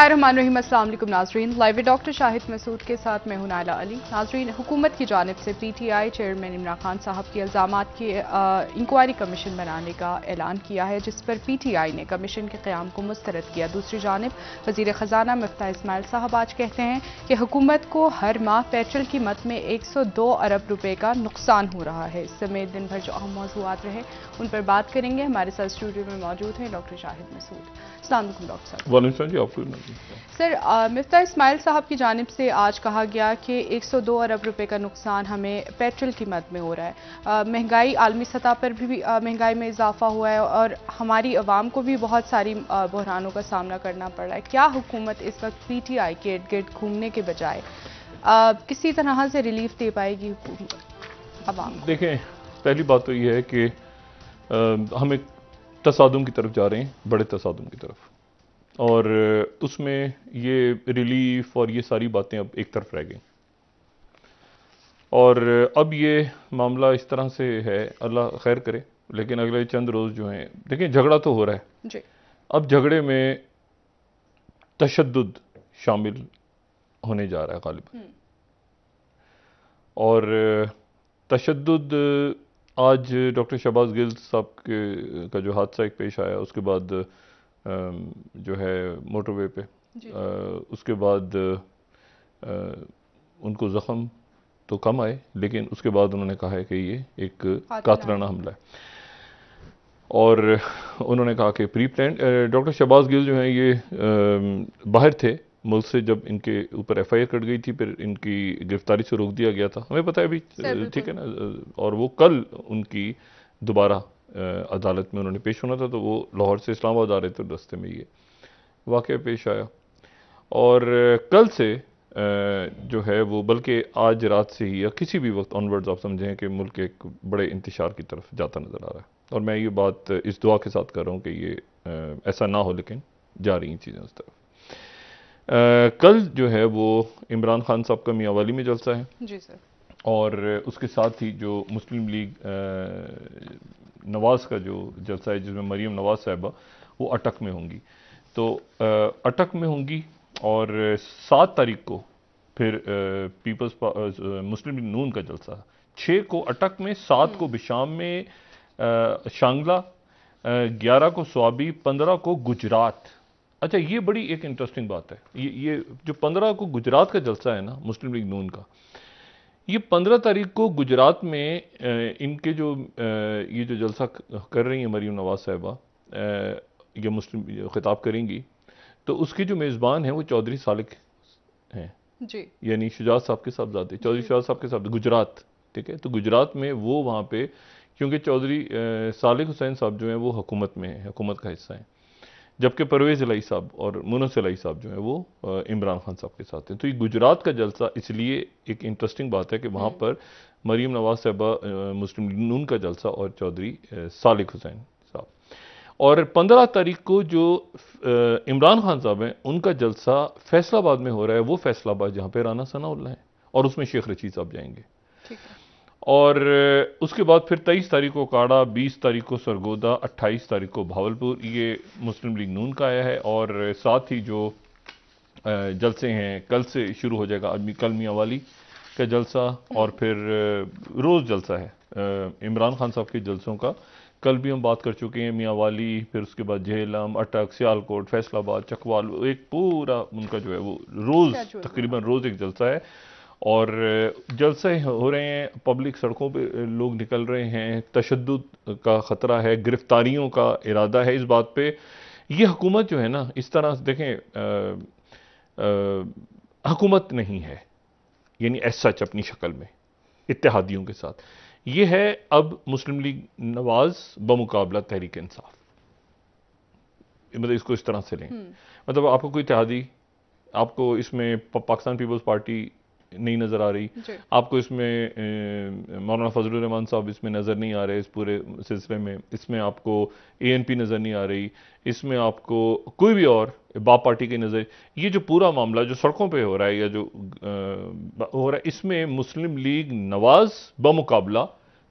बसमिलकुम नाजरीन live doctor Shahid Masood के साथ मैं हूं नायला अली नाजरीन हुकूमत की जानब से P T I chairman Imran Khan साहब के इल्ज़ाम की इंक्वायरी कमीशन बनाने का ऐलान किया है जिस पर पी टी आई ने कमीशन के क्याम को मुस्तरद किया दूसरी जानब वजीर ख़जाना मफ्ता इसमाइल साहब आज कहते हैं कि हुकूमत को हर माह पेट्रोल की मत में एक सौ दो अरब रुपये का नुकसान हो रहा है इस समय दिन भर जो अहम मौजूद रहे उन पर बात करेंगे हमारे साथ स्टूडियो में मौजूद हैं doctor Shahid Masood doctor sir Miftah Ismail साहब की जानब से आज कहा गया कि 102 अरब रुपए का नुकसान हमें पेट्रोल की मद में हो रहा है महंगाई आलमी सतह पर भी महंगाई में इजाफा हुआ है और हमारी आवाम को भी बहुत सारी बहरानों का सामना करना पड़ रहा है क्या हुकूमत इस वक्त पी टी आई के इर्द गिर्द घूमने के बजाय किसी तरह से रिलीफ दे पाएगी देखें पहली बात तो यह है कि हम एक तसादम की तरफ जा रहे हैं बड़े तसादम की तरफ और उसमें ये रिलीफ और ये सारी बातें अब एक तरफ रह गई और अब ये मामला इस तरह से है अल्लाह खैर करे लेकिन अगले चंद रोज़ जो हैं देखिए झगड़ा तो हो रहा है जी। अब झगड़े में तशद शामिल होने जा रहा है गालिब हम्म। और तशद आज डॉक्टर शहबाज गिल साहब के का जो हादसा एक पेश आया उसके बाद जो है मोटरवे पे आ, उसके बाद आ, उनको जख्म तो कम आए लेकिन उसके बाद उन्होंने कहा है कि ये एक कातराना हमला है और उन्होंने कहा कि pre plan doctor Shahbaz Gill जो हैं ये आ, बाहर थे मुल्क से जब इनके ऊपर एफ आई आर कट गई थी फिर इनकी गिरफ्तारी से रोक दिया गया था हमें पता है अभी ठीक है ना और वो कल उनकी दोबारा अदालत में उन्होंने पेश होना था तो वो लाहौर से इस्लामाबाद आ रहे थे रस्ते में ये वाक़ पेश आया और कल से जो है वो बल्कि आज रात से ही या किसी भी वक्त ऑनवर्ड्स आप समझें कि मुल्क एक बड़े इंतशार की तरफ जाता नज़र आ रहा है और मैं ये बात इस दुआ के साथ कर रहा हूँ कि ये ऐसा ना हो लेकिन जा रही चीज़ें उस तरफ कल जो है वो इमरान खान साहब का मियावाली में जलसा है जी सर और उसके साथ ही जो मुस्लिम लीग नवाज़ का जो जलसा है जिसमें मरीम नवाज़ साहबा वो अटक में होंगी तो अटक में होंगी और सात तारीख को फिर पीपल्स मुस्लिम लीग नून का जलसा छः को अटक में सात को हम्म। बिशाम में शांगला ग्यारह को स्वाबी पंद्रह को गुजरात अच्छा ये बड़ी एक इंटरेस्टिंग बात है ये ये जो पंद्रह को गुजरात का जलसा है ना मुस्लिम लीग नून का ये पंद्रह तारीख को गुजरात में इनके जो ये जो जलसा कर रही हैं मरीम नवाज साहबा ये मुस्लिम खिताब करेंगी तो उसके जो मेज़बान हैं वो चौधरी सालिक हैं जी यानी शुजात साहब के साहबजादे चौधरी शुजात साहब के साथ गुजरात ठीक है तो गुजरात में वो वहाँ पे क्योंकि चौधरी सालिक हुसैन साहब जो हैं वो हुकूमत में हैं हुकूमत का हिस्सा हैं जबकि परवेज़ अलाई साहब और मुनस अलाई साहब जो है वो इमरान खान साहब के साथ हैं तो ये गुजरात का जलसा इसलिए एक इंटरेस्टिंग बात है कि वहाँ हम्म। पर मरीम नवाज साहबा मुस्लिम नून का जलसा और चौधरी सालिक हुसैन साहब और पंद्रह तारीख को जो इमरान खान साहब हैं उनका जलसा फैसलाबाद में हो रहा है वो फैसलाबाद जहाँ पर राना सनाउल्ला है और उसमें शेख रशीद साहब जाएंगे और उसके बाद फिर तेईस तारीख को काड़ा बीस तारीख को सरगोदा अट्ठाईस तारीख को भावलपुर ये मुस्लिम लीग नून का आया है और साथ ही जो जलसे हैं कल से शुरू हो जाएगा आदमी कल मियाँ वाली का जलसा और फिर रोज़ जलसा है इमरान खान साहब के जलसों का कल भी हम बात कर चुके हैं मियाँ वाली फिर उसके बाद झेलम अटक सियालकोट फैसलाबाद चकवाल एक पूरा उनका जो है वो रोज़ तकरीबन रोज़ एक जलसा है और जलसे हो रहे हैं पब्लिक सड़कों पे लोग निकल रहे हैं तशद का ख़तरा है गिरफ्तारियों का इरादा है इस बात पे ये हुकूमत जो है ना इस तरह से देखें हुकूमत नहीं है यानी एस सच अपनी शक्ल में इतिहादियों के साथ ये है अब मुस्लिम लीग नवाज बमुकाबला तहरीक इंसाफ मतलब इसको इस तरह से लें हम्म। मतलब आपको कोई इतिहादी आपको इसमें पाकिस्तान पीपल्स पार्टी नहीं नज़र आ रही आपको इसमें मौलाना फजल रहमान साहब इसमें नज़र नहीं आ रहे इस पूरे सिलसिले में इसमें आपको ए एन पी नज़र नहीं आ रही इसमें आपको कोई भी और बाप पार्टी की नज़र ये जो पूरा मामला जो सड़कों पे हो रहा है या जो आ, हो रहा है इसमें मुस्लिम लीग नवाज मुकाबला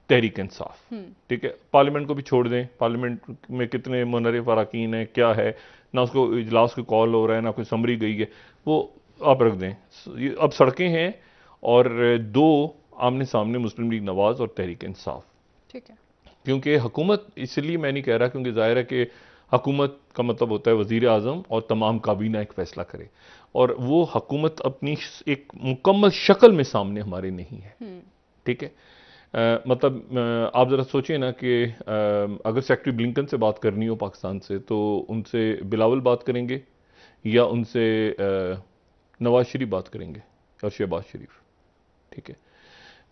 तहरीक इंसाफ हम्म। ठीक है पार्लियामेंट को भी छोड़ दें पार्लियामेंट में कितने मुनरफ अरकान है क्या है ना उसको इजलास को कॉल हो रहा है ना कोई समरी गई है वो आप रख दें अब सड़कें हैं और दो आमने सामने मुस्लिम लीग नवाज़ और तहरीक इंसाफ ठीक है क्योंकि हकूमत इसलिए मैं नहीं कह रहा क्योंकि ज़ाहिर है कि हकूमत का मतलब होता है वज़ी अजम और तमाम काबीना एक फ़ैसला करे और वो हकूमत अपनी एक मुकम्मल शक्ल में सामने हमारे नहीं है हम्म। ठीक है आ, मतलब आप ज़रा सोचिए ना कि अगर सेक्रेटरी ब्लिंकन से बात करनी हो पाकिस्तान से तो उनसे बिलावल बात करेंगे या उनसे नवाज शरीफ बात करेंगे और शहबाज शरीफ ठीक है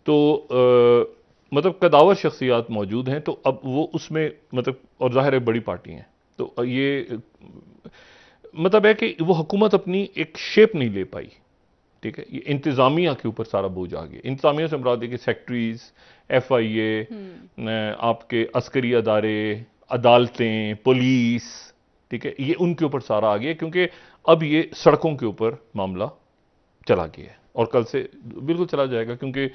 तो आ, मतलब कदावर शख्सियात मौजूद हैं तो अब वो उसमें मतलब और ज़ाहिर है बड़ी पार्टी हैं तो ये मतलब है कि वो हुकूमत अपनी एक शेप नहीं ले पाई ठीक है ये इंतज़ामिया के ऊपर सारा बोझ आ गया इंतज़ामिया से मुराद देखिए सेक्ट्रीज एफ आई ए आपके अस्करी अदारे अदालतें पुलिस ठीक है ये उनके ऊपर सारा आ गया क्योंकि अब ये सड़कों के ऊपर मामला चला गया है और कल से बिल्कुल चला जाएगा क्योंकि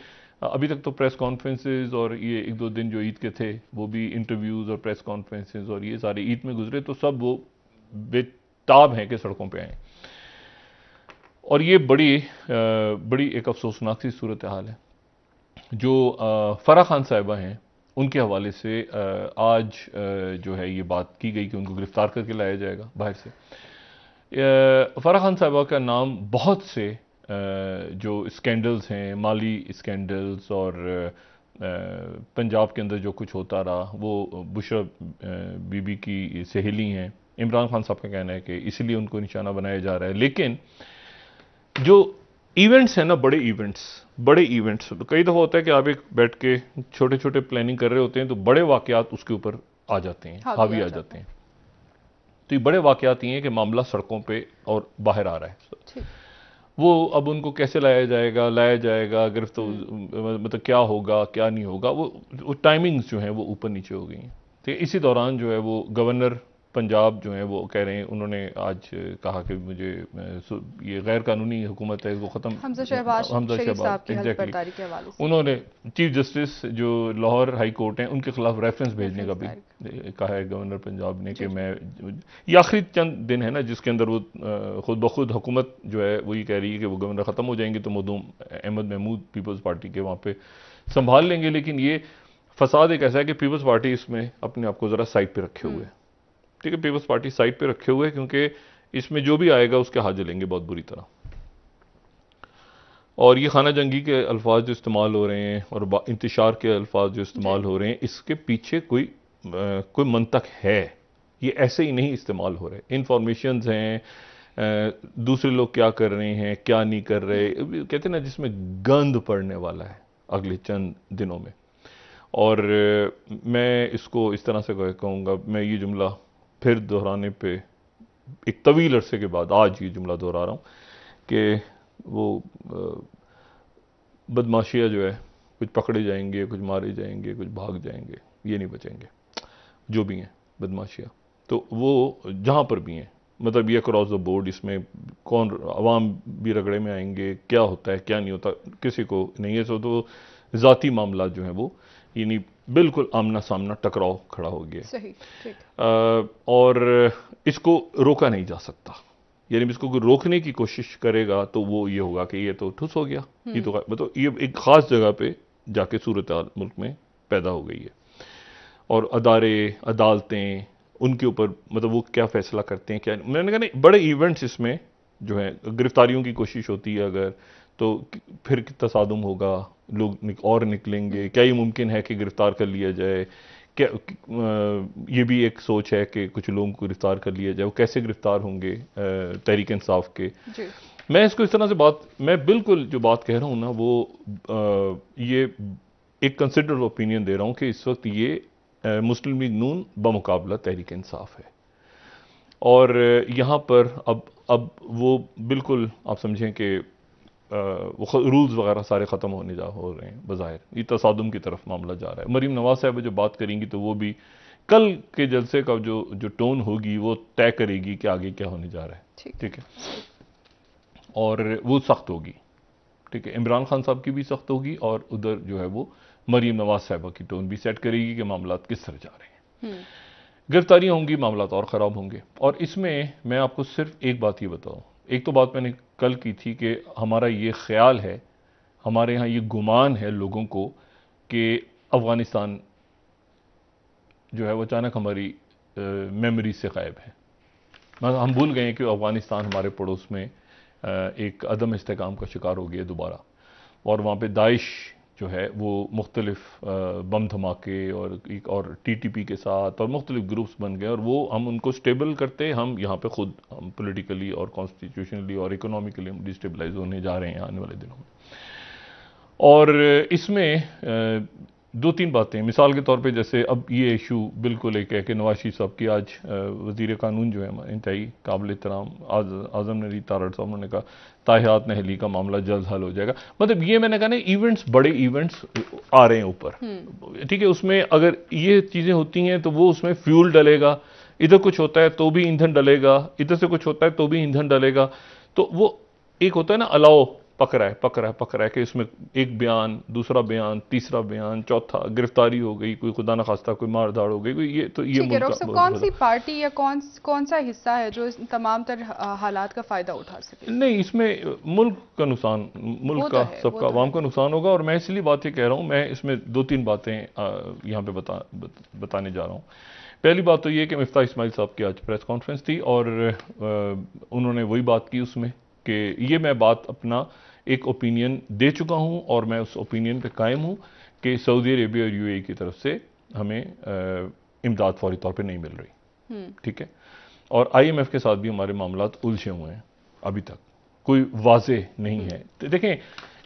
अभी तक तो प्रेस कॉन्फ्रेंसेस और ये एक दो दिन जो ईद के थे वो भी इंटरव्यूज़ और प्रेस कॉन्फ्रेंसेस और ये सारे ईद में गुजरे तो सब वो बेताब हैं कि सड़कों पे आए और ये बड़ी बड़ी एक अफसोसनाक सी सूरत हाल है जो फ़रा खान साहिबा हैं उनके हवाले से आज जो है ये बात की गई कि उनको गिरफ़्तार करके लाया जाएगा बाहर से फराह खान साहबा का नाम बहुत से जो स्कैंडल्स हैं माली स्कैंडल्स और पंजाब के अंदर जो कुछ होता रहा वो बुशर बीबी की सहेली हैं इमरान खान साहब का कहना है कि इसलिए उनको निशाना बनाया जा रहा है लेकिन जो इवेंट्स हैं ना बड़े इवेंट्स बड़े इवेंट्स तो कई दफ़ा होता है कि आप एक बैठ के छोटे छोटे प्लानिंग कर रहे होते हैं तो बड़े वाकयात उसके ऊपर आ जाते हैं हावी, हावी आ जाते हैं तो ये बड़े वाकयात ये हैं कि मामला सड़कों पे और बाहर आ रहा है वो अब उनको कैसे लाया जाएगा लाया जाएगा गिरफ्त तो हम्म। मतलब क्या होगा क्या नहीं होगा वो, वो टाइमिंग्स जो हैं वो ऊपर नीचे हो गई हैं ठीक तो इसी दौरान जो है वो गवर्नर पंजाब जो है वो कह रहे हैं उन्होंने आज कहा कि मुझे ये गैर कानूनी हुकूमत है इसको ख़त्म हमजा शहबाज हमजा उन्होंने चीफ जस्टिस जो लाहौर हाई कोर्ट है उनके खिलाफ रेफरेंस भेजने का भी कहा है गवर्नर पंजाब ने कि मैं ये आखिरी चंद दिन है ना जिसके अंदर वो खुद ब खुद हुकूमत जो है वो ये कह रही है कि वो गवर्नर ख़त्म हो जाएंगे तो मदूम अहमद महमूद पीपल्स पार्टी के वहाँ पर संभाल लेंगे लेकिन ये फसाद एक ऐसा है कि पीपल्स पार्टी इसमें अपने आप को ज़रा साइड पर रखे हुए हम्म। हैं ठीक है पीपल्स पार्टी साइड पे रखे हुए क्योंकि इसमें जो भी आएगा उसके हाथ जलेंगे बहुत बुरी तरह और ये खाना जंगी के अल्फाज जो इस्तेमाल हो रहे हैं और इंतशार के अल्फाज जो इस्तेमाल हो रहे हैं इसके पीछे कोई आ, कोई मंतक है ये ऐसे ही नहीं इस्तेमाल हो रहे इंफॉर्मेशन हैं दूसरे लोग क्या कर रहे हैं क्या नहीं कर रहे कहते ना जिसमें गंद पड़ने वाला है अगले चंद दिनों में और मैं इसको इस तरह से कहूँगा मैं ये जुमला फिर दोहराने पे एक तवील अरसे के बाद आज ये जुमला दोहरा रहा हूँ कि वो बदमाशियाँ जो है कुछ पकड़े जाएंगे कुछ मारे जाएंगे कुछ भाग जाएंगे ये नहीं बचेंगे जो भी हैं बदमाशियाँ तो वो जहाँ पर भी हैं मतलब ये क्रॉस द बोर्ड इसमें कौन आवाम भी रगड़े में आएंगे क्या होता है क्या नहीं होता किसी को नहीं है सो तो ज़ाती मामला जो हैं वो यानी बिल्कुल आमना सामना टकराव खड़ा हो गया सही ठीक और इसको रोका नहीं जा सकता यानी इसको कोई रोकने की कोशिश करेगा तो वो ये होगा कि ये तो ठुस हो गया ये हम्म। तो मतलब ये एक ख़ास जगह पे जाके सूरत मुल्क में पैदा हो गई है और अदारे अदालतें उनके ऊपर मतलब वो क्या फैसला करते हैं क्या मैंने कहा नहीं बड़े इवेंट्स इसमें जो है गिरफ्तारियों की कोशिश होती है अगर तो फिर तसादम होगा लोग निक, और निकलेंगे क्या ये मुमकिन है कि गिरफ़्तार कर लिया जाए क्या ये भी एक सोच है कि कुछ लोगों को गिरफ़्तार कर लिया जाए वो कैसे गिरफ़्तार होंगे तहरीक इंसाफ के मैं इसको इस तरह से बात मैं बिल्कुल जो बात कह रहा हूँ ना वो आ, ये एक कंसिडर ओपिनियन दे रहा हूँ कि इस वक्त ये आ, मुस्लिम लीग नून बमकाबला तहरीक इंसाफ है और यहाँ पर अब अब वो बिल्कुल आप समझें कि वो रूल्स वगैरह सारे ख़त्म होने जा हो रहे हैं बाहिर ये तसादम की तरफ मामला जा रहा है मरीम नवाज साहब जो बात करेंगी तो वो भी कल के जलसे का जो जो टोन होगी वो तय करेगी कि आगे क्या होने जा रहा है ठीक है और वो सख्त होगी ठीक है इमरान खान साहब की भी सख्त होगी और उधर जो है वो मरीम नवाज साहबा की टोन भी सेट करेगी कि मामला किस तरह जा रहे हैं हम्म। गिरफ्तारियाँ होंगी मामला और ख़राब होंगे और इसमें मैं आपको सिर्फ एक बात ये बताऊँ एक तो बात मैंने कल की थी कि हमारा ये ख्याल है हमारे यहाँ ये गुमान है लोगों को कि अफ़गानिस्तान जो है वो अचानक हमारी मेमोरी से गायब है हम भूल गए कि अफ़गानिस्तान हमारे पड़ोस में एक अदम इसकाम का शिकार हो गया दोबारा और वहाँ पर दाइश जो है वो मुख्तलिफ बम धमाके और और पी के साथ और मुख्तलिफ ग्रुप्स बन गए और वो हम उनको स्टेबल करते हम यहाँ पर खुद हम पोलिटिकली और कॉन्स्टिट्यूशनली और इकोनॉमिकली हम डिस्टेबलाइज होने जा रहे हैं आने वाले दिनों में और इसमें दो तीन बातें मिसाल के तौर पे जैसे अब ये इशू बिल्कुल एक है कि नवाशी साहब की आज वजीर कानून जो है इंतई काबिल तराम आज आजम नली तारड़ साहब उन्होंने कहा ताहियात नहली का मामला जल्द हल हो जाएगा मतलब ये मैंने कहा ना इवेंट्स बड़े इवेंट्स आ रहे हैं ऊपर हम्म। ठीक है उसमें अगर ये चीज़ें होती हैं तो वो उसमें फ्यूल डलेगा इधर कुछ होता है तो भी ईंधन डलेगा इधर से कुछ होता है तो भी ईंधन डलेगा तो वो एक होता है ना अलाओ पक रहा है पक रहा है पक रहा है कि इसमें एक बयान दूसरा बयान तीसरा बयान चौथा गिरफ्तारी हो गई कोई खुदा ना खास्ता कोई मार धाड़ हो गई कोई ये तो ये सब कौन सी पार्टी या कौन कौन सा हिस्सा है जो तमाम तर हालात का फ़ायदा उठा सके नहीं इसमें मुल्क का नुकसान मुल्क तो का सबका तो आवाम का नुकसान होगा और मैं इसलिए बातें कह रहा हूँ मैं इसमें दो तीन बातें यहाँ पे बता बताने जा रहा हूँ पहली बात तो ये कि मफ्ता इस्माइल साहब की आज प्रेस कॉन्फ्रेंस थी और उन्होंने वही बात की उसमें कि ये मैं बात अपना एक ओपिनियन दे चुका हूँ और मैं उस ओपिनियन पे कायम हूँ कि सऊदी अरेबिया और यूएई e की तरफ से हमें इमदाद फौरी तौर पे नहीं मिल रही हम्म। ठीक है और आईएमएफ के साथ भी हमारे मामला उलझे हुए हैं अभी तक कोई वाजे नहीं हम्म। है तो देखें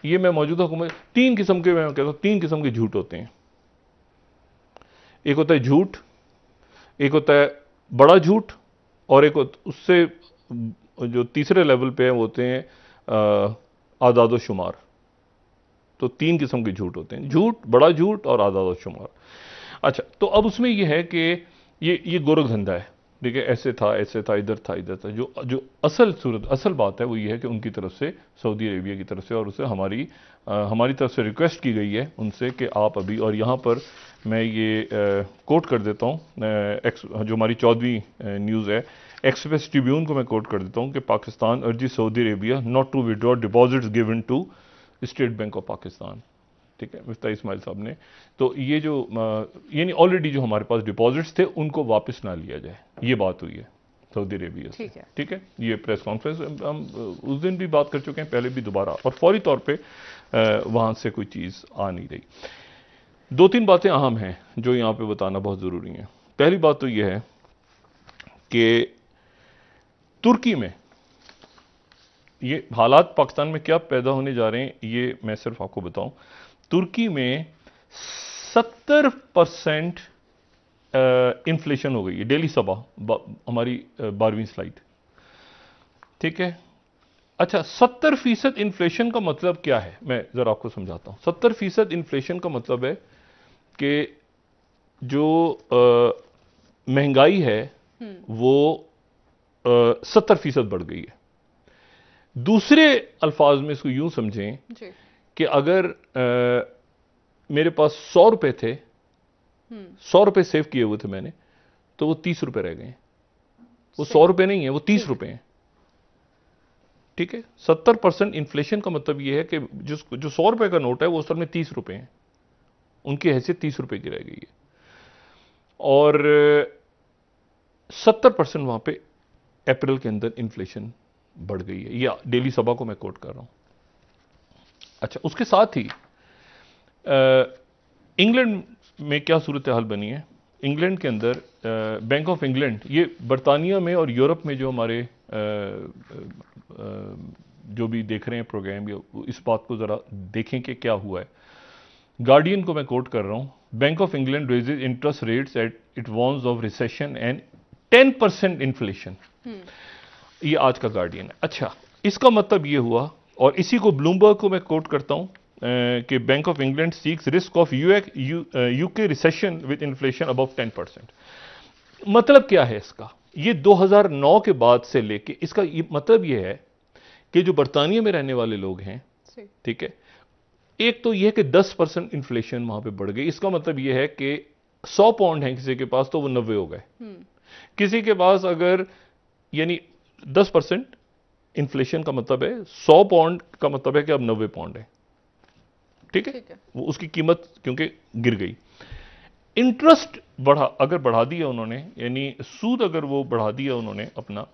ये मैं मौजूदा हुकूमत तीन किस्म के मैं कहता हूँ तीन किस्म के झूठ होते हैं एक होता है झूठ एक होता है बड़ा झूठ और एक उससे जो तीसरे लेवल पे हैं वो होते हैं आज़ाद शुमार तो तीन किस्म के झूठ होते हैं झूठ बड़ा झूठ और आज़ाद शुमार अच्छा तो अब उसमें यह है कि ये ये गोरख धंधा है देखिए ऐसे था ऐसे था इधर था इधर था जो जो असल सूरत असल बात है वो ये है कि उनकी तरफ से सऊदी अरेबिया की तरफ से और उसे हमारी आ, हमारी तरफ से रिक्वेस्ट की गई है उनसे कि आप अभी और यहाँ पर मैं ये आ, कोट कर देता हूँ जो हमारी चौदहवीं न्यूज़ है एक्सप्रेस ट्रिब्यून को मैं कोट कर देता हूँ कि Pakistan urges Saudi Arabia not to withdraw deposits given to State Bank of Pakistan ठीक है मुफ्ता इसमाइल साहब ने तो ये जो यानी ऑलरेडी जो हमारे पास डिपॉजिट्स थे उनको वापस ना लिया जाए ये बात हुई है सऊदी अरेबिया ठीक है ठीक है ये प्रेस कॉन्फ्रेंस हम उस दिन भी बात कर चुके हैं पहले भी दोबारा और फौरी तौर पर वहाँ से कोई चीज़ आ नहीं रही दो तीन बातें अहम हैं जो यहाँ पे बताना बहुत ज़रूरी हैं पहली बात तो ये है कि तुर्की में ये हालात पाकिस्तान में क्या पैदा होने जा रहे हैं ये मैं सिर्फ आपको बताऊं तुर्की में सत्तर परसेंट इन्फ्लेशन हो गई है डेली सभा हमारी बारहवीं स्लाइड ठीक है अच्छा सत्तर फीसद इन्फ्लेशन का मतलब क्या है मैं ज़रा आपको समझाता हूँ सत्तर फीसद इन्फ्लेशन का मतलब है कि जो महंगाई है हम्म। वो सत्तर फीसद बढ़ गई है दूसरे अल्फाज में इसको यूं समझें कि अगर आ, मेरे पास सौ रुपए थे हम्म। सौ रुपए सेव किए हुए थे मैंने तो वो तीस रुपए रह गए वो सौ रुपए नहीं है वो तीस रुपए हैं ठीक है सत्तर परसेंट इन्फ्लेशन का मतलब ये है कि जिस जो सौ रुपए का नोट है वो असल में तीस रुपए हैं उनकी हैसियत तीस रुपए की रह गई है और सत्तर परसेंट वहां पर अप्रैल के अंदर इन्फ्लेशन बढ़ गई है या डेली सभा को मैं कोट कर रहा हूँ अच्छा उसके साथ ही इंग्लैंड में क्या सूरत हाल बनी है इंग्लैंड के अंदर बैंक ऑफ इंग्लैंड ये बरतानिया में और यूरोप में जो हमारे आ, आ, जो भी देख रहे हैं प्रोग्राम ये इस बात को ज़रा देखें कि क्या हुआ है गार्डियन को मैं कोट कर रहा हूँ Bank of England raises interest rates at it warns of recession and ten percent inflation ये आज का गार्डियन है अच्छा इसका मतलब ये हुआ और इसी को ब्लूमबर्ग को मैं कोट करता हूं कि Bank of England seeks risk of UK recession with inflation above ten percent मतलब क्या है इसका ये 2009 के बाद से लेके इसका ये मतलब ये है कि जो बरतानिया में रहने वाले लोग हैं ठीक है एक तो यह कि 10 परसेंट इन्फ्लेशन वहां पे बढ़ गई इसका मतलब यह है कि 100 पाउंड है किसी के पास तो वो नब्बे हो गए hmm. किसी के पास अगर यानी 10 परसेंट इन्फ्लेशन का मतलब है 100 पाउंड का मतलब है कि अब 90 पाउंड है ठीक है? है वो उसकी कीमत क्योंकि गिर गई इंटरेस्ट बढ़ा अगर बढ़ा दिया उन्होंने यानी सूद अगर वो बढ़ा दिया उन्होंने अपना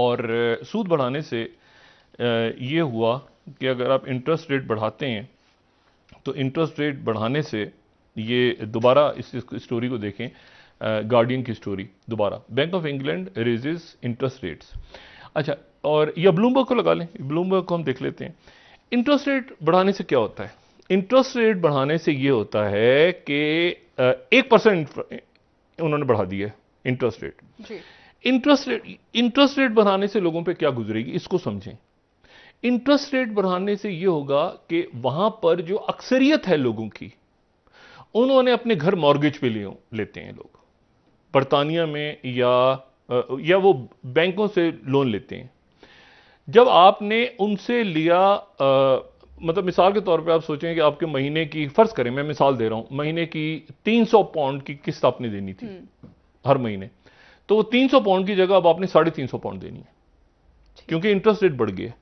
और सूद बढ़ाने से ये हुआ कि अगर आप इंटरेस्ट रेट बढ़ाते हैं तो इंटरेस्ट रेट बढ़ाने से ये दोबारा इस स्टोरी को देखें गार्डियन की स्टोरी दोबारा Bank of England raises interest rates अच्छा और यह ब्लूमबर्ग को लगा लें ब्लूमबर्ग को हम देख लेते हैं इंटरेस्ट रेट बढ़ाने से क्या होता है इंटरेस्ट रेट बढ़ाने से यह होता है कि एक परसेंट उन्होंने बढ़ा दिया है interest rate interest rate interest rate बढ़ाने से लोगों पे क्या गुजरेगी इसको समझें इंटरेस्ट रेट बढ़ाने से ये होगा कि वहां पर जो अक्सरियत है लोगों की उन्होंने अपने घर मॉर्गेज पे लिए लेते हैं लोग बरतानिया में या या वो बैंकों से लोन लेते हैं जब आपने उनसे लिया आ, मतलब मिसाल के तौर पे आप सोचें कि आपके महीने की फ़र्ज़ करें मैं मिसाल दे रहा हूं महीने की 300 पाउंड की किस्त आपने देनी थी हम्म। हर महीने तो वो 300 पाउंड की जगह अब आपने साढ़े तीन सौ पाउंड देनी है क्योंकि इंटरेस्ट रेट बढ़ गया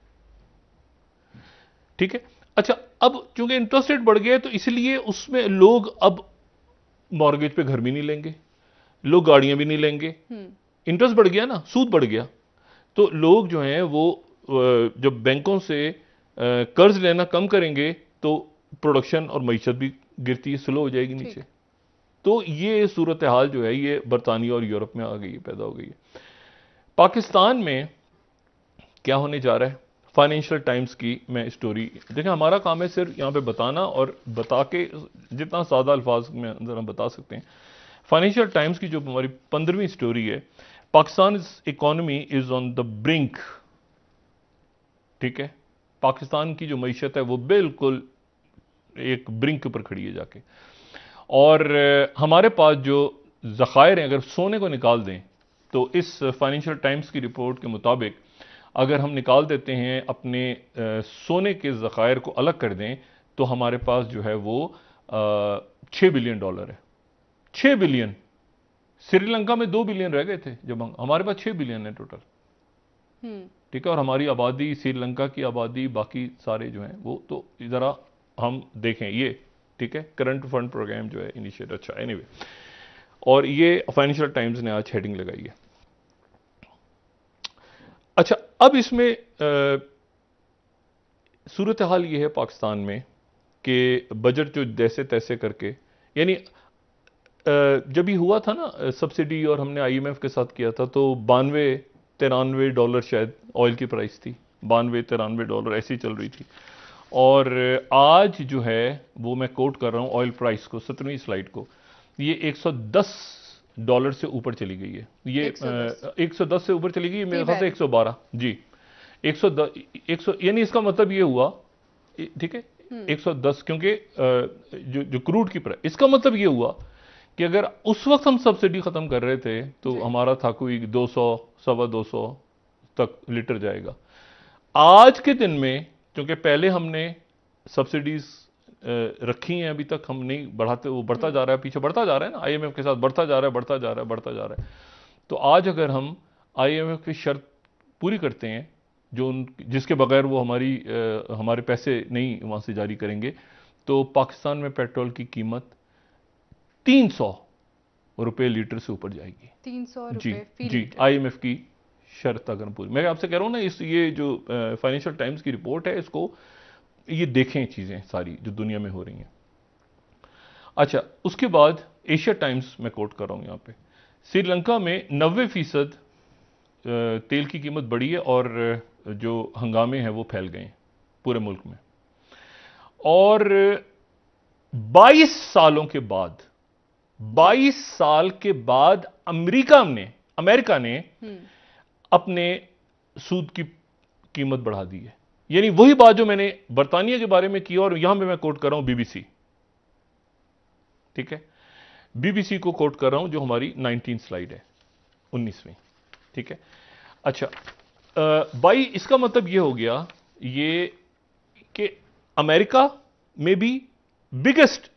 ठीक है अच्छा अब चूंकि इंटरेस्ट रेट बढ़ गया तो इसलिए उसमें लोग अब मॉर्गेज पे घर भी नहीं लेंगे लोग गाड़ियां भी नहीं लेंगे इंटरेस्ट हम्म। बढ़ गया ना सूद बढ़ गया तो लोग जो हैं वो जब बैंकों से कर्ज लेना कम करेंगे तो प्रोडक्शन और मीशत भी गिरती है स्लो हो जाएगी नीचे तो ये सूरत हाल जो है ये बरतानिया और यूरोप में आ गई है पैदा हो गई है पाकिस्तान में क्या होने जा रहा है फाइनेंशियल टाइम्स की मैं स्टोरी देखें हमारा काम है सिर्फ यहाँ पे बताना और बता के जितना सादा अल्फाज में अंदर हम बता सकते हैं फाइनेंशियल टाइम्स की जो हमारी पंद्रहवीं स्टोरी है Pakistan economy is on the brink ठीक है पाकिस्तान की जो मीशत है वो बिल्कुल एक ब्रिंक पर खड़ी है जाके और हमारे पास जो ज़ख़ायर हैं अगर सोने को निकाल दें तो इस फाइनेंशियल टाइम्स की रिपोर्ट के मुताबिक अगर हम निकाल देते हैं अपने सोने के ज़ख़ायर को अलग कर दें तो हमारे पास जो है वो छः बिलियन डॉलर है छः बिलियन श्रीलंका में दो बिलियन रह गए थे जब हमारे पास छः बिलियन है टोटल हम्म। ठीक है और हमारी आबादी श्रीलंका की आबादी बाकी सारे जो हैं वो तो ज़रा हम देखें ये ठीक है करंट फंड प्रोग्राम जो है इनिशिएट अच्छा एनी anyway, और ये फाइनेंशियल टाइम्स ने आज हेडिंग लगाई है अच्छा अब इसमें सूरत हाल ये है पाकिस्तान में कि बजट जो जैसे तैसे करके यानी जब ये हुआ था ना सब्सिडी और हमने आईएमएफ के साथ किया था तो बानवे तिरानवे डॉलर शायद ऑयल की प्राइस थी बानवे तिरानवे डॉलर ऐसी चल रही थी और आज जो है वो मैं कोट कर रहा हूँ ऑयल प्राइस को सत्रहवीं स्लाइड को ये 110 डॉलर से ऊपर चली गई है ये 110, 110 से ऊपर चली गई मेरे ख्याल से 112 जी 110 100 यानी इसका मतलब ये हुआ ठीक है 110 हम्म। क्योंकि जो जो क्रूड की प्राइस इसका मतलब ये हुआ कि अगर उस वक्त हम सब्सिडी ख़त्म कर रहे थे तो हमारा था कोई दो सौ सवा दो सौ तक लीटर जाएगा आज के दिन में क्योंकि पहले हमने सब्सिडीज़ रखी हैं अभी तक हम नहीं बढ़ाते वो बढ़ता जा रहा है पीछे बढ़ता जा रहा है ना आईएमएफ के साथ बढ़ता जा रहा है बढ़ता जा रहा है बढ़ता जा रहा है तो आज अगर हम आईएमएफ की शर्त पूरी करते हैं जो उन जिसके बगैर वो हमारी आ, हमारे पैसे नहीं वहाँ से जारी करेंगे तो पाकिस्तान में पेट्रोल की कीमत तीन सौ रुपये लीटर से ऊपर जाएगी तीन सौ जी जी आईएमएफ की शर्त अगर पूरी मैं आपसे कह रहा हूँ ना इस ये जो फाइनेंशियल टाइम्स की रिपोर्ट है इसको ये देखें चीज़ें सारी जो दुनिया में हो रही हैं अच्छा उसके बाद एशिया टाइम्स मैं कोट कर रहा हूँ यहाँ पे श्रीलंका में नब्बे फीसद तेल की कीमत बढ़ी है और जो हंगामे हैं वो फैल गए हैं पूरे मुल्क में और 22 सालों के बाद 22 साल के बाद अमेरिका ने अमेरिका ने हम्म। अपने सूद की कीमत बढ़ा दी है यानी वही बात जो मैंने बर्तानिया के बारे में की और यहां पे मैं कोट कर रहा हूं बीबीसी ठीक है बीबीसी को कोट कर रहा हूं जो हमारी 19 स्लाइड है 19वीं ठीक है अच्छा बाई इसका मतलब यह हो गया ये कि अमेरिका में भी बिगेस्ट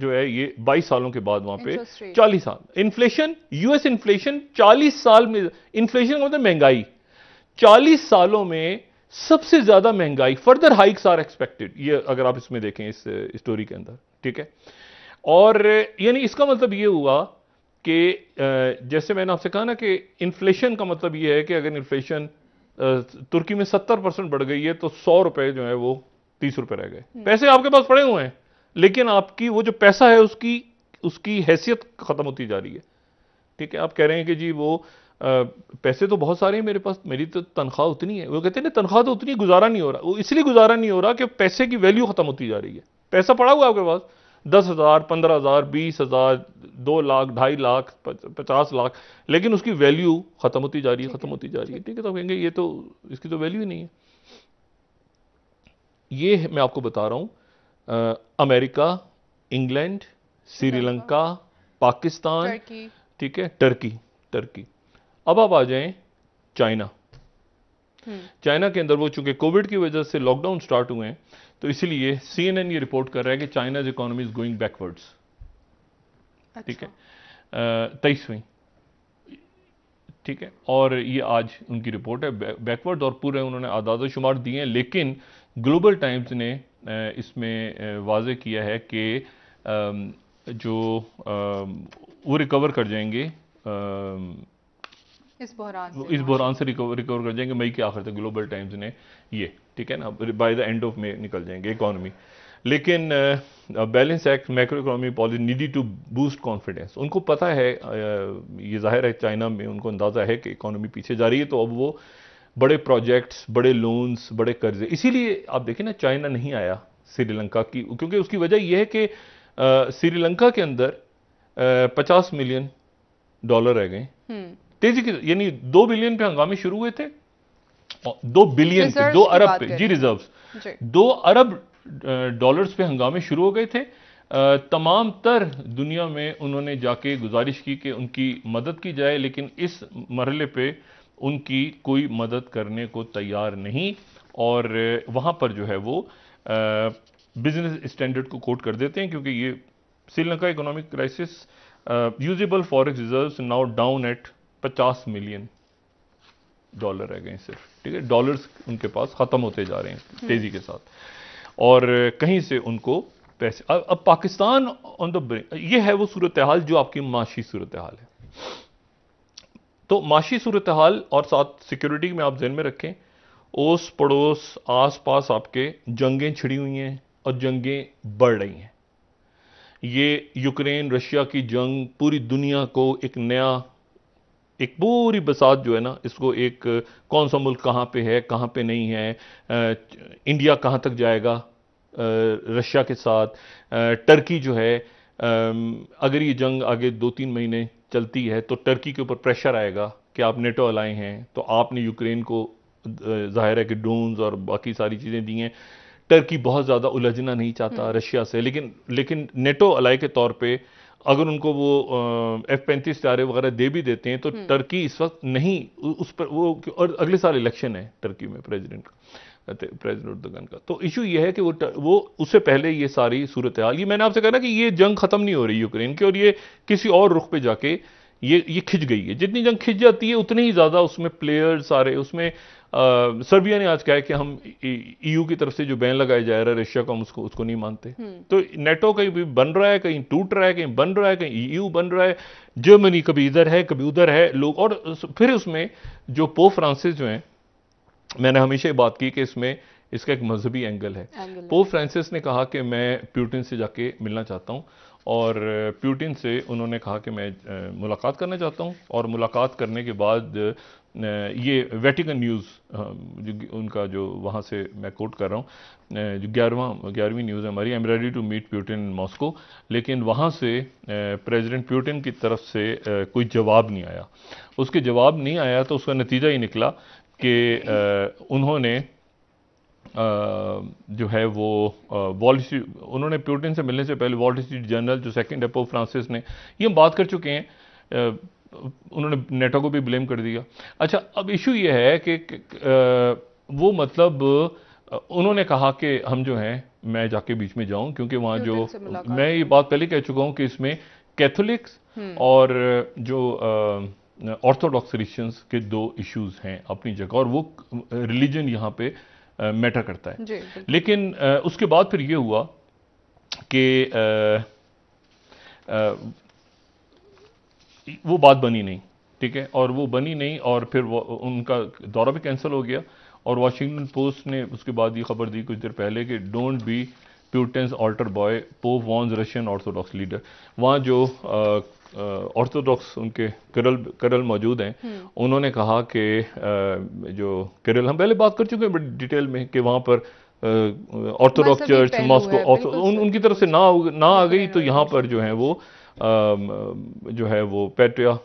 जो है ये 22 सालों के बाद वहां पे 40 साल इन्फ्लेशन यूएस इन्फ्लेशन 40 साल में इन्फ्लेशन का मतलब महंगाई 40 सालों में सबसे ज्यादा महंगाई फर्दर हाइक्स आर एक्सपेक्टेड ये अगर आप इसमें देखें इस स्टोरी के अंदर ठीक है और यानी इसका मतलब ये हुआ कि जैसे मैंने आपसे कहा ना कि इन्फ्लेशन का मतलब ये है कि अगर इन्फ्लेशन तुर्की में सत्तर परसेंट बढ़ गई है तो सौ रुपए जो है वो तीस रुपए रह गए हम्म। पैसे आपके पास पड़े हुए हैं लेकिन आपकी वो जो पैसा है उसकी उसकी हैसियत ख़त्म होती जा रही है ठीक है आप कह रहे हैं कि जी वो आ, पैसे तो बहुत सारे हैं मेरे पास मेरी तो तनख्वाह उतनी है वो कहते हैं ना तनख्वाह तो उतनी गुजारा नहीं हो रहा वो इसलिए गुजारा नहीं हो रहा कि पैसे की वैल्यू ख़त्म होती जा रही है पैसा पड़ा हुआ आपके पास दस हज़ार पंद्रह हज़ार बीस हज़ार दो लाख ढाई लाख पचास लाख लेकिन उसकी वैल्यू ख़त्म होती जा रही है ख़त्म होती जा रही है ठीक है तो कहेंगे ये तो इसकी तो वैल्यू ही नहीं है ये मैं आपको बता रहा हूं अमेरिका इंग्लैंड श्रीलंका पाकिस्तान ठीक है टर्की टर्की अब आप आ जाएं चाइना हम्म। चाइना के अंदर वो चूंकि कोविड की वजह से लॉकडाउन स्टार्ट हुए हैं तो इसलिए सीएनएन ये रिपोर्ट कर रहा है कि China's economy is going backwards ठीक है तेईसवीं ठीक है और ये आज उनकी रिपोर्ट है बैकवर्ड और पूरे उन्होंने आदाद शुमार दिए हैं लेकिन ग्लोबल टाइम्स ने इसमें वाज किया है कि जो वो रिकवर कर जाएंगे इस बहरान इस बहरान से रिकवर रिकवर कर जाएंगे मई के आखिर तक ग्लोबल टाइम्स ने ये ठीक है ना by the end of May निकल जाएंगे इकॉनमी लेकिन balance act macro economy policy needed to boost confidence उनको पता है ये जाहिर है चाइना में उनको अंदाज़ा है कि इकॉनॉमी पीछे जा रही है तो अब वो बड़े प्रोजेक्ट्स बड़े लोन्स बड़े कर्जे इसीलिए आप देखें ना चाइना नहीं आया श्रीलंका की क्योंकि उसकी वजह यह है कि श्रीलंका के अंदर पचास मिलियन डॉलर रह गए हम्म। तेजी की यानी दो बिलियन पे हंगामे शुरू हुए थे दो बिलियन पे दो अरब पे जी रिजर्व्स दो अरब डॉलर्स पे हंगामे शुरू हो गए थे तमाम तर दुनिया में उन्होंने जाके गुजारिश की कि उनकी मदद की जाए लेकिन इस मरहले पे उनकी कोई मदद करने को तैयार नहीं और वहाँ पर जो है वो बिज़नेस स्टैंडर्ड को कोट कर देते हैं क्योंकि ये Sri Lanka economic crisis usable forex reserve now down at 50 million dollar रह गए सिर्फ ठीक है डॉलर्स उनके पास ख़त्म होते जा रहे हैं हम्म। तेज़ी के साथ और कहीं से उनको पैसे अब, अब पाकिस्तान ऑन द ये है वो सूरत हाल जो आपकी माशी सूरत हाल है तो माशी सूरत हाल और साथ सिक्योरिटी में आप जहन में रखें ओस पड़ोस आस पास आपके जंगें छिड़ी हुई हैं और जंगें बढ़ रही हैं ये यूक्रेन रशिया की जंग पूरी दुनिया को एक नया एक पूरी बसात जो है ना इसको एक कौन सा मुल्क कहाँ पे है कहाँ पे नहीं है आ, इंडिया कहाँ तक जाएगा आ, रशिया के साथ आ, टर्की जो है अगर ये जंग आगे दो तीन महीने चलती है तो टर्की के ऊपर प्रेशर आएगा कि आप नेटो अलाए हैं तो आपने यूक्रेन को जाहिर है कि ड्रोन्स और बाकी सारी चीज़ें दी हैं टर्की बहुत ज़्यादा उलझना नहीं चाहता रशिया हम्म। से लेकिन लेकिन नेटो अलाए के तौर पर अगर उनको वो एफ पैंतीस तारे वगैरह दे भी देते हैं तो टर्की हम्म। इस वक्त नहीं उस पर वो और अगले साल इलेक्शन है टर्की में प्रेजिडेंट का प्रेजिडेंट उर्दगन का तो इशू यह है कि वो वो उससे पहले ये सारी सूरत हाल ये मैंने आपसे कहा ना कि ये जंग ख़त्म नहीं हो रही यूक्रेन की और ये किसी और रुख पे जाके ये ये खिंच गई है जितनी जंग खिंच जाती है उतनी ही ज़्यादा उसमें प्लेयर्स सारे उसमें सर्बिया ने आज कहा है कि हम ईयू की तरफ से जो बैन लगाया जा रहा है रशिया को हम उसको उसको नहीं मानते हम्म। तो नेटो कहीं भी बन रहा है कहीं टूट रहा है कहीं बन रहा है कहीं ईयू बन रहा है जर्मनी कभी इधर है कभी उधर है लोग और फिर उसमें जो पो फ्रांसिस जो हैं मैंने हमेशा ये बात की कि इसमें इसका एक मजहबी एंगल है पोप फ्रांसिस ने कहा कि मैं प्यूटिन से जाके मिलना चाहता हूँ और प्यूटिन से उन्होंने कहा कि मैं मुलाकात करना चाहता हूँ और मुलाकात करने के बाद ये वेटिकन न्यूज़ उनका जो वहाँ से मैं कोट कर रहा हूँ जो ग्यारहवा ग्यारहवीं न्यूज़ है हमारी I am ready to meet Putin in Moscow लेकिन वहाँ से प्रेसिडेंट प्यूटिन की तरफ से कोई जवाब नहीं आया उसके जवाब नहीं आया तो उसका नतीजा ही निकला कि उन्होंने जो है वो वॉल उन्होंने प्यूटिन से मिलने से पहले वॉल स्ट्रीट जनरल जो सेकंड है पोप फ्रांसिस ने ये हम बात कर चुके हैं उन्होंने नेटो को भी ब्लेम कर दिया अच्छा अब इशू ये है कि वो मतलब उन्होंने कहा कि हम जो हैं मैं जाके बीच में जाऊं क्योंकि वहाँ जो मैं ये बात पहले कह चुका हूँ कि इसमें कैथोलिक्स हम्म। और जो आ, ऑर्थोडॉक्स क्रिश्चियंस के दो इश्यूज हैं अपनी जगह और वो रिलीजन यहाँ पे मैटर करता है लेकिन उसके बाद फिर ये हुआ कि वो बात बनी नहीं ठीक है और वो बनी नहीं और फिर उनका दौरा भी कैंसिल हो गया और वाशिंगटन पोस्ट ने उसके बाद ये खबर दी कुछ देर पहले कि don't be Putin's altar boy Pope warns Russian Orthodox leader वहाँ जो ऑर्थोडॉक्स उनके करल करल मौजूद हैं हम्म। उन्होंने कहा कि जो करल हम पहले बात कर चुके हैं बड़ी डिटेल में कि वहाँ पर ऑर्थोडॉक्स चर्च मॉस्को उन, उनकी तरफ से ना ना आ गई तो यहाँ पर जो है वो जो है वो पेट्रिया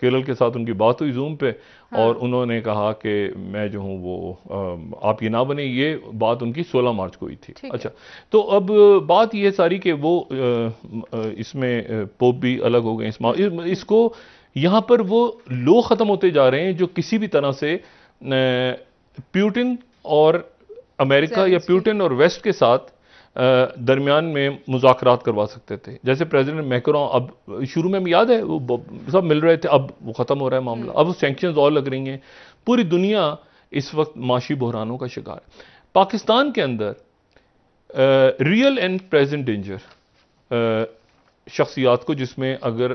केरल के साथ उनकी बात हुई जूम पे हाँ। और उन्होंने कहा कि मैं जो हूँ वो आप ये ना बने ये बात उनकी 16 मार्च को हुई थी अच्छा तो अब बात ये सारी कि वो इसमें पोप भी अलग हो गए इस इसको यहाँ पर वो लोग ख़त्म होते जा रहे हैं जो किसी भी तरह से प्यूटिन और अमेरिका या प्यूटिन और वेस्ट के साथ दरमियान में मुजाकर करवा सकते थे जैसे प्रेजिडेंट मैक्रो अब शुरू में याद है वो सब मिल रहे थे अब वो ख़त्म हो रहा है मामला हम्म। अब सेंक्शन और लग रही हैं पूरी दुनिया इस वक्त माशी बहरानों का शिकार पाकिस्तान के अंदर रियल एंड प्रेजेंट डेंजर शख्सियात को जिसमें अगर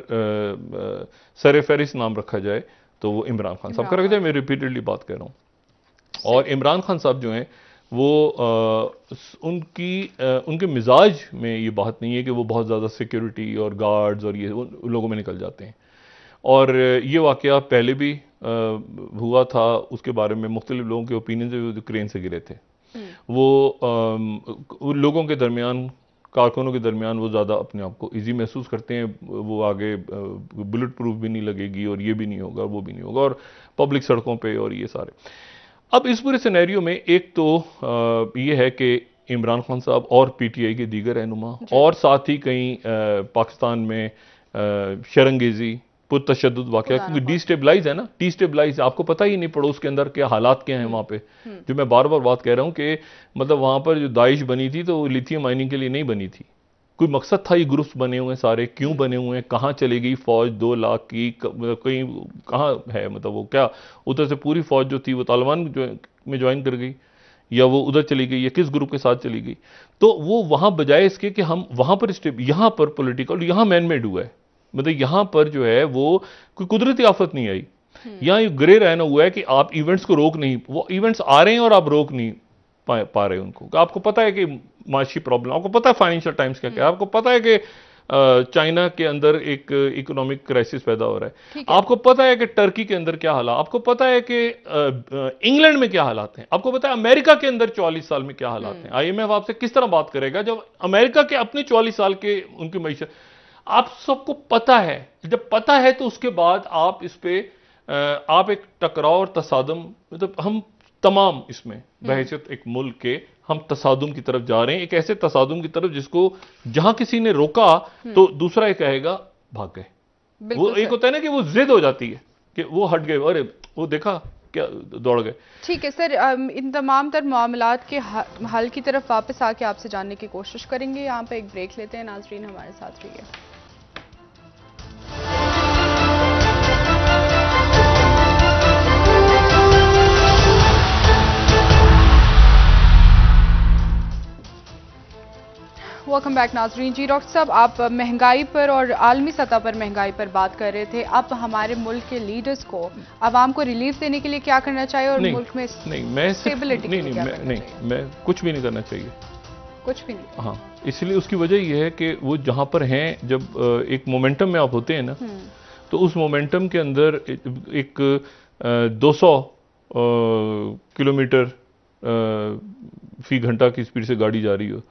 सर फहरिस नाम रखा जाए तो वो इमरान खान साहब का रखा जाए मैं रिपीटेडली बात कर रहा हूँ और इमरान खान साहब जो हैं वो आ, उनकी आ, उनके मिजाज में ये बात नहीं है कि वो बहुत ज़्यादा सिक्योरिटी और गार्ड्स और ये उन लोगों में निकल जाते हैं और ये वाक़ पहले भी आ, हुआ था उसके बारे में मुख्तलिफ लोगों के ओपिनियन क्रेन से गिरे थे हम्म। वो आ, लोगों के दरमियान कारकुनों के दरमियान वो ज़्यादा अपने आप को ईजी महसूस करते हैं वो आगे बुलेट प्रूफ भी नहीं लगेगी और ये भी नहीं होगा वो भी नहीं होगा और पब्लिक सड़कों पर और ये सारे अब इस पूरे सिनेरियो में एक तो ये है कि इमरान खान साहब और पी टी आई के दीगर रहनुमा और साथ ही कहीं पाकिस्तान में शरंगेजी पुरतशद वाक़ क्योंकि डिस्टेबलाइज है ना डिस्टेबलाइज आपको पता ही नहीं पड़ोस के अंदर क्या हालात क्या हैं हम्म। वहाँ पे हम्म। जो मैं बार बार बात कह रहा हूँ कि मतलब वहाँ पर जो दाइश बनी थी तो लिथियम माइनिंग के लिए नहीं बनी थी कोई मकसद था ये ग्रुप्स बने हुए हैं सारे क्यों बने हुए हैं कहाँ गई फ़ौज दो लाख की मतलब कहीं कहाँ है मतलब वो क्या उधर से पूरी फ़ौज जो थी वो तालिबान में ज्वाइन कर गई या वो उधर चली गई या किस ग्रुप के साथ चली गई तो वो वहाँ बजाय इसके कि हम वहाँ पर स्टेप यहाँ पर पोलिटिकल यहाँ मैनमेड हुआ है मतलब यहाँ पर जो है वो कोई कुदरती आफत नहीं आई हम्म। यहाँ ये ग्रे रहना हुआ है कि आप इवेंट्स को रोक नहीं वो इवेंट्स आ रहे हैं और आप रोक नहीं पा, पा रहे उनको आपको पता है कि माशी प्रॉब्लम आपको पता है फाइनेंशियल टाइम्स क्या क्या आपको पता है कि चाइना के अंदर एक इकोनॉमिक क्राइसिस पैदा हो रहा है आपको पता है कि टर्की के अंदर क्या हालात आपको पता है कि इंग्लैंड में क्या हालात हैं आपको पता है अमेरिका के अंदर 44 साल में क्या हालात हम्म। हैं आईएमएफ आपसे किस तरह बात करेगा जब अमेरिका के अपने 44 साल के उनकी मीशत आप सबको पता है जब पता है तो उसके बाद आप इस पर आप एक टकराव और तसादम मतलब हम तमाम इसमें हम्म। बहसीत एक मुल्क के हम तसादुम की तरफ जा रहे हैं एक ऐसे तसादुम की तरफ जिसको जहां किसी ने रोका तो हम्म। दूसरा एक कहेगा भाग गए वो एक होता है ना कि वो जिद हो जाती है कि वो हट गए अरे वो देखा क्या दौड़ गए ठीक है सर इन तमाम तर मामला के हल की तरफ वापस आके आपसे जानने की कोशिश करेंगे यहाँ पे एक ब्रेक लेते हैं नाजरीन हमारे साथ रहिए वेलकम बैक नाजरीन जी डॉक्टर साहब आप महंगाई पर और आलमी सतह पर महंगाई पर बात कर रहे थे अब हमारे मुल्क के लीडर्स को आवाम को रिलीफ देने के लिए क्या करना चाहिए और मुल्क में नहीं मैं स्टेबिलिटी नहीं नहीं, मैं, नहीं मैं कुछ भी नहीं करना चाहिए कुछ भी नहीं हाँ इसलिए उसकी वजह यह है कि वो जहाँ पर हैं जब एक मोमेंटम में आप होते हैं ना हम्म। तो उस मोमेंटम के अंदर एक दो सौ किलोमीटर फी घंटा की स्पीड से गाड़ी जा रही हो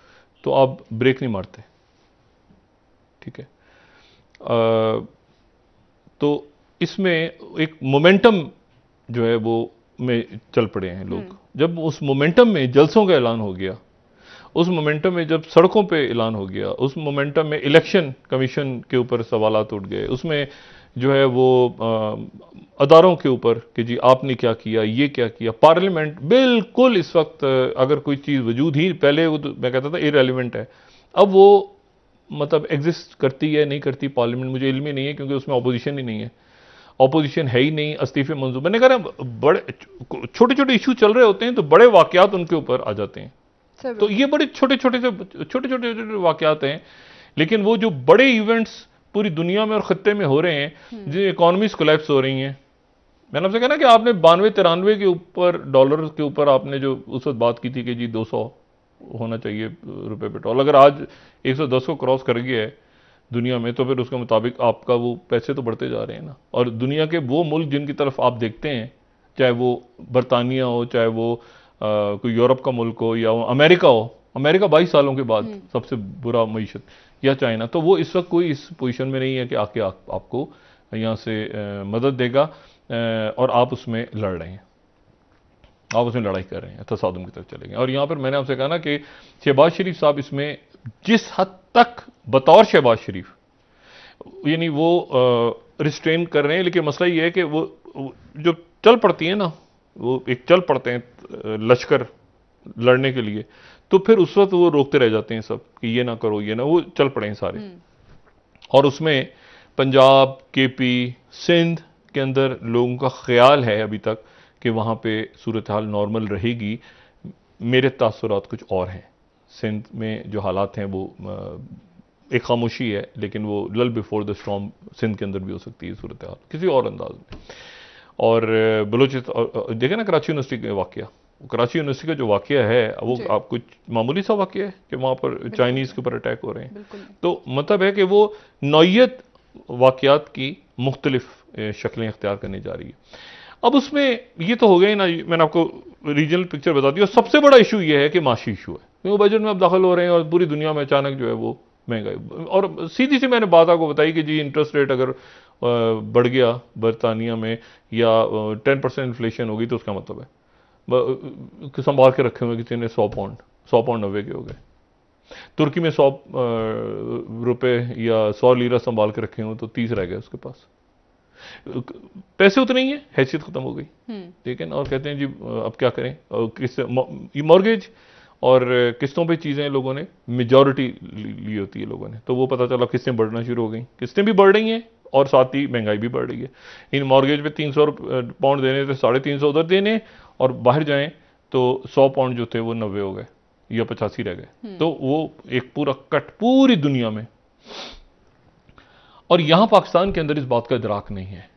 तो आप ब्रेक नहीं मारते ठीक है आ, तो इसमें एक मोमेंटम जो है वो में चल पड़े हैं लोग हम्म। जब उस मोमेंटम में जलसों का ऐलान हो गया उस मोमेंटम में जब सड़कों पे ऐलान हो गया उस मोमेंटम में इलेक्शन कमीशन के ऊपर सवाल उठ गए उसमें जो है वो अदारों के ऊपर कि जी आपने क्या किया ये क्या किया पार्लियामेंट बिल्कुल इस वक्त अगर कोई चीज़ वजूद ही पहले वो तो मैं कहता था इरेलीवेंट है अब वो मतलब एग्जिस्ट करती है नहीं करती पार्लियामेंट मुझे इलमी नहीं है क्योंकि उसमें अपोजिशन ही नहीं है अपोजिशन है ही नहीं इस्तीफे मंजूर मैंने कहा बड़े छोटे छोटे इशू चल रहे होते हैं तो बड़े वाकयात उनके ऊपर आ जाते हैं तो ये बड़े छोटे छोटे से छोटे छोटे छोटे वाकयात हैं लेकिन वो जो बड़े इवेंट्स पूरी दुनिया में और खत्ते में हो रहे हैं हम्म। जो इकॉनमीज कोलेप्स हो रही हैं मैंने आपसे कहना कि आपने बानवे तिरानवे के ऊपर डॉलर के ऊपर आपने जो उस वक्त बात की थी कि जी 200 होना चाहिए रुपए पेट्रोल अगर आज 110 को क्रॉस कर गया है दुनिया में तो फिर उसके मुताबिक आपका वो पैसे तो बढ़ते जा रहे हैं ना और दुनिया के वो मुल्क जिनकी तरफ आप देखते हैं चाहे वो बरतानिया हो चाहे वो आ, कोई यूरोप का मुल्क हो या अमेरिका हो अमेरिका बाईस सालों के बाद हम्म। सबसे बुरा मीशत या चाइना तो वो इस वक्त कोई इस पोजीशन में नहीं है कि आके आप, आपको यहाँ से आ, मदद देगा आ, और आप उसमें लड़ रहे हैं आप उसमें लड़ाई कर रहे हैं तसादम की तरफ चले गए और यहाँ पर मैंने आपसे कहा ना कि शहबाज शरीफ साहब इसमें जिस हद तक बतौर शहबाज शरीफ यानी वो रिस्ट्रेन कर रहे हैं लेकिन मसला ये है कि वो जो चल पड़ती है ना वो एक चल पड़ते हैं लश्कर लड़ने के लिए तो फिर उस वक्त वो रोकते रह जाते हैं सब कि ये ना करो ये ना वो चल पड़े हैं सारे हम्म। और उसमें पंजाब के पी सिंध के अंदर लोगों का ख्याल है अभी तक कि वहाँ पे सूरत हाल नॉर्मल रहेगी मेरे तासरत कुछ और हैं सिंध में जो हालात हैं वो एक खामोशी है लेकिन वो लल बिफोर द स्ट्रॉम सिंध के अंदर भी हो सकती है सूरत हाल किसी और अंदाज में और बलोचिस्तान देखें ना कराची यूनिवर्सिटी का वाक्य कराची यूनिवर्सिटी का जो वाक्य है वो आप कुछ मामूली सा वाक्य है कि वहाँ पर चाइनीज़ के ऊपर अटैक हो रहे हैं तो मतलब है कि वो नौीयत वाकियात की मुख्तलिफ शक्लें अख्तियार करने जा रही है अब उसमें ये तो हो गया ही ना मैंने आपको रीजनल पिक्चर बता दी और सबसे बड़ा इशू ये है कि माशी इशू है क्योंकि बजट में अब दाखिल हो रहे हैं और पूरी दुनिया में अचानक जो है वो महंगाई और सीधी सी मैंने बात आपको बताई कि जी इंटरेस्ट रेट अगर बढ़ गया बरतानिया में या टेन परसेंट इन्फ्लेशन होगी तो उसका मतलब है संभाल के रखे हुए किसी ने सौ पाउंड सौ पाउंड नब्बे के हो गए तुर्की में सौ रुपए या सौ लीरा संभाल के रखे हुए तो तीस रह गए उसके पास पैसे उतने ही है हैसियत खत्म हो गई हम्म। ठीक है ना और कहते हैं जी अब क्या करें किस ये मॉर्गेज और किस्तों पे चीज़ें लोगों ने मेजॉरिटी ली होती है लोगों ने तो वो पता चला किस्तें बढ़ना शुरू हो गई किस्तें भी बढ़ रही हैं और साथ ही महंगाई भी बढ़ रही है इन मॉर्गेज पे तीन सौ पाउंड देने थे साढ़े तीन सौ उधर देने और बाहर जाएं तो सौ पाउंड जो थे वो नब्बे हो गए या पचासी रह गए हम्म। तो वो एक पूरा कट पूरी दुनिया में और यहां पाकिस्तान के अंदर इस बात का इदराक नहीं है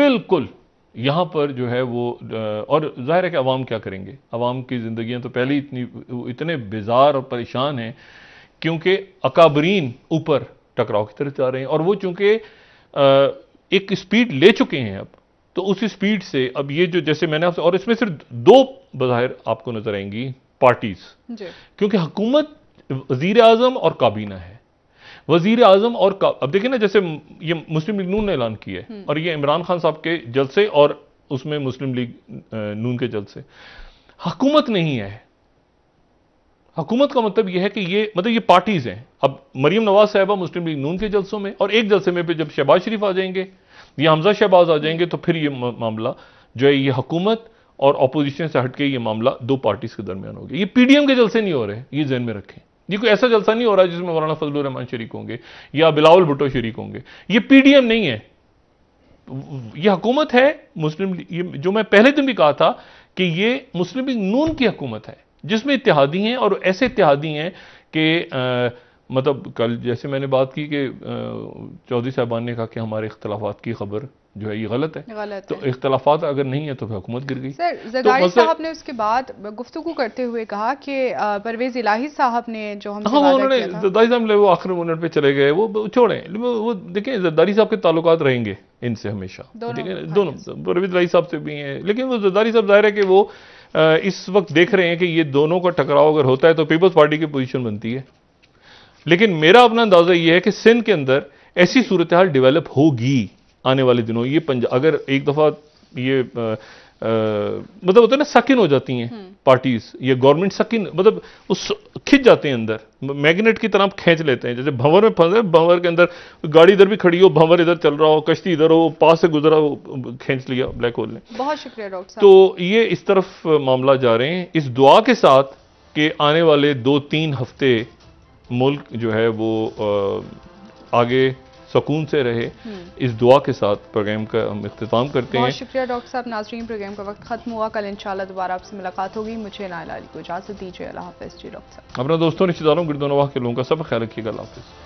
बिल्कुल यहां पर जो है वो और जाहिर है कि अवाम क्या करेंगे अवाम की जिंदगी तो पहले इतनी इतने बेजार और परेशान हैं क्योंकि अकाबरीन ऊपर टकराव की तरफ जा रहे हैं और वो चूँकि एक स्पीड ले चुके हैं अब तो उस स्पीड से अब ये जो जैसे मैंने आपसे और इसमें सिर्फ दो बाहर आपको नजर आएंगी पार्टीज क्योंकि हुकूमत वजीर आजम और काबीना है वजीर आजम और अब देखिए ना जैसे ये मुस्लिम लीग नून ने ऐलान किया है हम्म। और ये इमरान खान साहब के जलसे और उसमें मुस्लिम लीग नून के जलसे हकूमत नहीं है हकूमत का मतलब यह है कि ये मतलब ये पार्टीज हैं अब मरीम नवाज साहबा मुस्लिम लीग नून के जलसों में और एक जलसे में पे जब शहबाज शरीफ आ जाएंगे ये हमजा शहबाज आ जाएंगे तो फिर ये मामला जो है ये हकूमत और अपोजिशन से हटके ये मामला दो पार्टीज के दरमियान हो गया ये पीडीएम के जलसे नहीं हो रहे ये जहन में रखें ये कोई ऐसा जलसा नहीं हो रहा जिसमें मौलाना फजल रहमान शरीक होंगे या बिलावल भुटो शरीक होंगे ये पीडीएम नहीं है ये हकूमत है मुस्लिम ये जो मैं पहले दिन भी कहा था कि ये मुस्लिम लीग नून की हकूमत है जिसमें इतिहादी हैं और ऐसे इतिहादी हैं कि मतलब कल जैसे मैंने बात की कि चौधरी साहबान ने कहा कि हमारे इख्तलाफात की खबर जो है ये गलत है गलत तो इख्तलाफात अगर नहीं है तो फिर हुकूमत गिर गई सर तो साहब ने उसके बाद गुफ्तु करते हुए कहा कि परवेज इलाही साहब ने जो हम हाँ उन्होंने जरदारी साहब वो आखिर मिनट पे चले गए वो छोड़े वो देखें जरदारी साहब के ताल्लुक रहेंगे इनसे हमेशा ठीक है हाँ दोनों परवेज इलाही साहब से भी हैं लेकिन वो जरदारी साहब जाहिर है कि वो इस वक्त देख रहे हैं कि ये दोनों का टकराव अगर होता है तो पीपल्स पार्टी की पोजिशन बनती है लेकिन मेरा अपना अंदाज़ा ये है कि सिंध के अंदर ऐसी सूरत हाल डिवेलप होगी आने वाले दिनों ये पंजा अगर एक दफ़ा ये आ, आ, मतलब होता है ना सकिन हो जाती हैं पार्टीज ये गवर्नमेंट सकिन मतलब उस खिंच जाते हैं अंदर मैग्नेट की तरह खींच लेते हैं जैसे भंवर में फंस भंवर के अंदर गाड़ी इधर भी खड़ी हो भंवर इधर चल रहा हो कश्ती इधर हो पास से गुजरा हो खींच लिया ब्लैक होल ने बहुत शुक्रिया डॉक्टर तो ये इस तरफ मामला जा रहे हैं इस दुआ के साथ कि आने वाले दो तीन हफ्ते मुल्क जो है वो आगे सकून से रहे हम्म। इस दुआ के साथ प्रोग्राम का हम अख्ताम करते हैं शुक्रिया डॉक्टर साहब नाजरीन प्रोग्राम का वक्त खत्म हुआ कल इंशाल्लाह दोबारा आपसे मुलाकात होगी मुझे नायला अली को इजाजत दीजिए अल्लाह हाफिज़ जी डॉक्टर साहब अपना दोस्तों रिश्तेदारों गिरदोनवाह के लोगों का सब ख्याल रखिएगा अल्लाह हाफिज़